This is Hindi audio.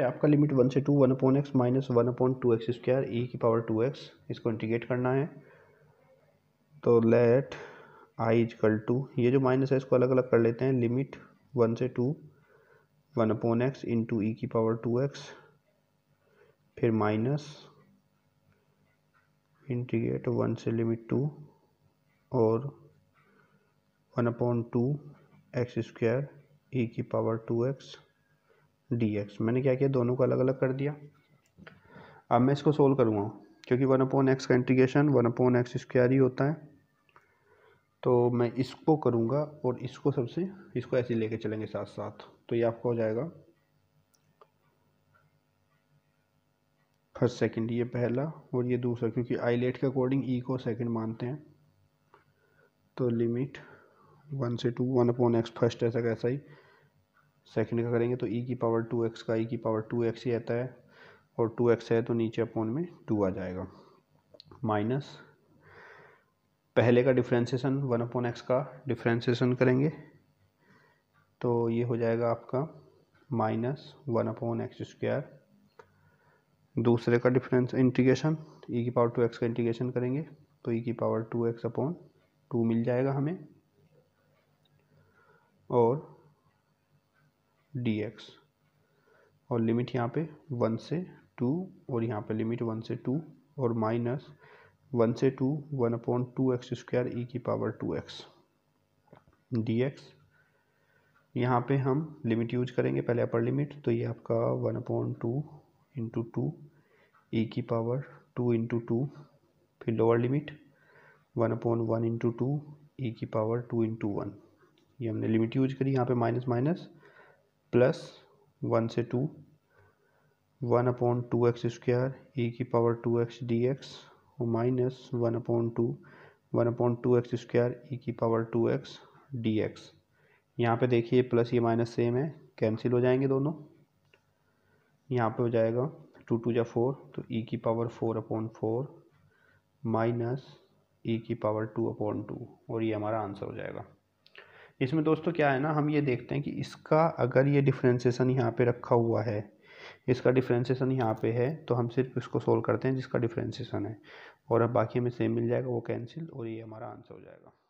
आपका लिमिट वन से two one upon x minus one upon two x square e की पावर टू एक्स इसको इंटीग्रेट करना है तो लेट आई इजकल टू ये जो माइनस है इसको अलग अलग कर लेते हैं लिमिट वन से two one upon x into e की पावर टू एक्स फिर माइनस इंटीग्रेट वन से लिमिट टू और one upon two x square e की power two x d x मैंने क्या किया दोनों को अलग अलग कर दिया अब मैं इसको सोल्व करूँगा क्योंकि वन अपॉन एक्स का integration one upon x square ही होता है तो मैं इसको करूँगा और इसको सबसे इसको ऐसे लेके चलेंगे साथ साथ तो ये आपका हो जाएगा फर्स्ट सेकंड ये पहला और ये दूसरा क्योंकि आईलेट के अकॉर्डिंग ई e को सेकंड मानते हैं तो लिमिट वन से two one upon x first ऐसा कैसा ही सेकंड का करेंगे तो ई e की पावर टू एक्स का ई e की पावर टू एक्स ही आता है और टू एक्स है तो नीचे अपॉन में टू आ जाएगा माइनस पहले का डिफ्रेंसीसन वन अपॉन एक्स का डिफ्रेंसीसन करेंगे तो ये हो जाएगा आपका minus one upon x square दूसरे का डिफरेंस इंटीग्रेशन ई की पावर टू एक्स का इंटीग्रेशन करेंगे तो ई e की power two x upon two मिल जाएगा हमें और डी एक्स और लिमिट यहाँ पे वन से टू और यहाँ पे लिमिट वन से टू और माइनस वन से two one upon two x square e की power two x d x यहाँ पर हम लिमिट यूज करेंगे पहले अपर लिमिट तो ये आपका one upon two into two e की पावर टू इंटू टू फिर lower limit one upon one into two e की पावर टू इंटू वन ये हमने लिमिट यूज करी यहाँ पे माइनस माइनस प्लस वन से two one upon two x square e की power two x d x और minus one upon two one upon two x square e की power two x d x यहाँ पर देखिए प्लस ये माइनस सेम है कैंसिल हो जाएंगे दोनों यहाँ पे हो जाएगा टू टू या फोर तो ई e की power four upon four minus e की पावर टू अपॉन टू और ये हमारा आंसर हो जाएगा इसमें दोस्तों क्या है ना हम ये देखते हैं कि इसका अगर ये डिफ्रेंसीसन यहाँ पे रखा हुआ है इसका डिफ्रेंसीसन यहाँ पे है तो हम सिर्फ इसको सोल्व करते हैं जिसका डिफ्रेंसीसन है और अब बाकी हमें सेम मिल जाएगा वो कैंसिल और ये हमारा आंसर हो जाएगा